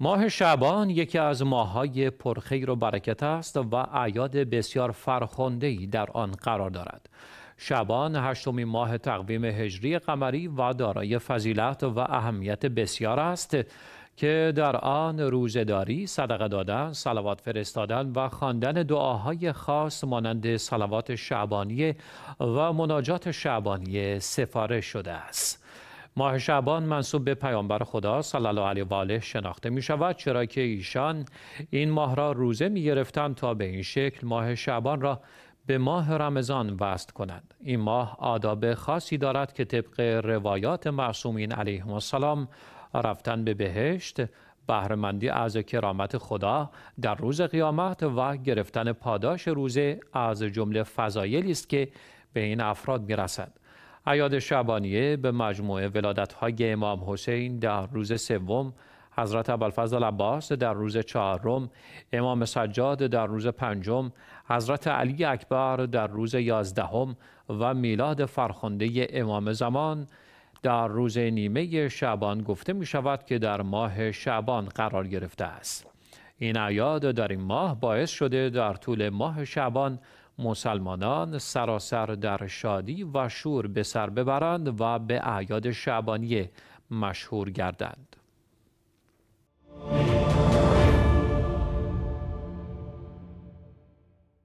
ماه شعبان یکی از ماههای پرخیر و برکت است و اعیاد بسیار ای در آن قرار دارد. شعبان هشتمین ماه تقویم هجری قمری و دارای فضیلت و اهمیت بسیار است که در آن روزداری، صدقه دادن، صلوات فرستادن و خواندن دعاهای خاص مانند صلوات شعبانیه و مناجات شعبانیه سفارش شده است. ماه شعبان منصوب به پیامبر خدا صلی الله علیه و آله شناخته می شود چرا که ایشان این ماه را روزه می گرفتند تا به این شکل ماه شعبان را به ماه رمضان وصل کنند این ماه آداب خاصی دارد که طبق روایات معصومین علیهم السلام رفتن به بهشت بهرهمندی از کرامت خدا در روز قیامت و گرفتن پاداش روزه از جمله فضایلی است که به این افراد رسد عیاد شعبانیه به مجموعه های امام حسین در روز سوم حضرت ابوالفضل عباس در روز چهارم، امام سجاد در روز پنجم، حضرت علی اکبر در روز یازدهم و میلاد فرخنده امام زمان در روز نیمه شعبان گفته می شود که در ماه شعبان قرار گرفته است. این عیاد در این ماه باعث شده در طول ماه شعبان مسلمانان سراسر در شادی و شور به سر ببرند و به اعیاد شعبانی مشهور گردند